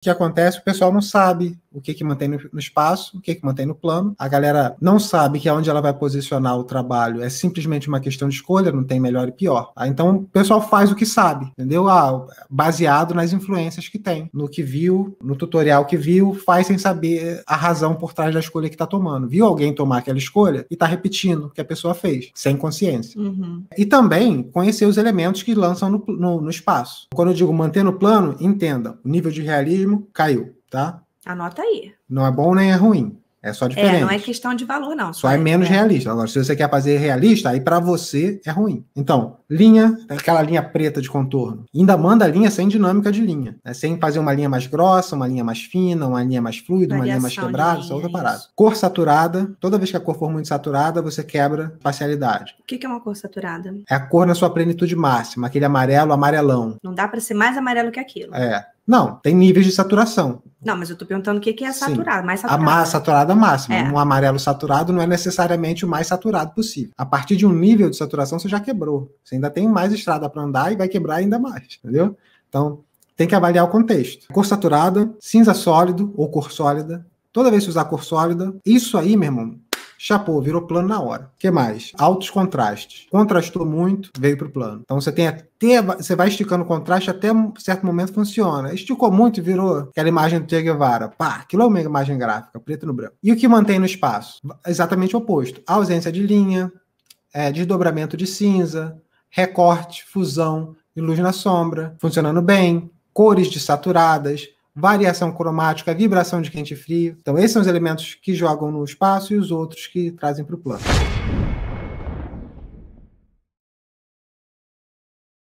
que acontece, o pessoal não sabe, o que que mantém no espaço, o que que mantém no plano. A galera não sabe que aonde ela vai posicionar o trabalho é simplesmente uma questão de escolha, não tem melhor e pior. Tá? então o pessoal faz o que sabe, entendeu? Ah, baseado nas influências que tem, no que viu, no tutorial que viu, faz sem saber a razão por trás da escolha que está tomando. Viu alguém tomar aquela escolha e está repetindo o que a pessoa fez, sem consciência. Uhum. E também conhecer os elementos que lançam no, no, no espaço. Quando eu digo manter no plano, entenda, o nível de realismo caiu, tá? Anota aí. Não é bom nem é ruim. É só diferente. É, não é questão de valor, não. Só, é só é menos é... realista. Agora, se você quer fazer realista, aí para você é ruim. Então, linha, aquela linha preta de contorno. E ainda manda a linha sem dinâmica de linha, né? sem fazer uma linha mais grossa, uma linha mais fina, uma linha mais fluida, Variação uma linha mais quebrada, só é outra é parada. Cor saturada, toda vez que a cor for muito saturada, você quebra parcialidade. O que, é uma cor saturada? É a cor na sua plenitude máxima, aquele amarelo amarelão. Não dá para ser mais amarelo que aquilo. É. Não, tem níveis de saturação. Não, mas eu tô perguntando o que, é saturado, Sim. mais saturado. A mais saturada máxima. É. Um amarelo saturado não é necessariamente o mais saturado possível. A partir de um nível de saturação, você já quebrou. Você ainda tem mais estrada para andar e vai quebrar ainda mais, entendeu? Então, tem que avaliar o contexto. Cor saturada, cinza sólido ou cor sólida. Toda vez que usar cor sólida, isso aí, meu irmão, chapou, virou plano na hora. O que mais? Altos contrastes. Contrastou muito, veio para o plano. Então você tem até. Você vai esticando o contraste até um certo momento funciona. Esticou muito, virou aquela imagem do Che Guevara. Pá, aquilo é uma imagem gráfica, preto no branco. E o que mantém no espaço? Exatamente o oposto. A ausência de linha, é, desdobramento de cinza, recorte, fusão e luz na sombra, funcionando bem, cores desaturadas, variação cromática, vibração de quente e frio. Então, esses são os elementos que jogam no espaço e os outros que trazem para o plano.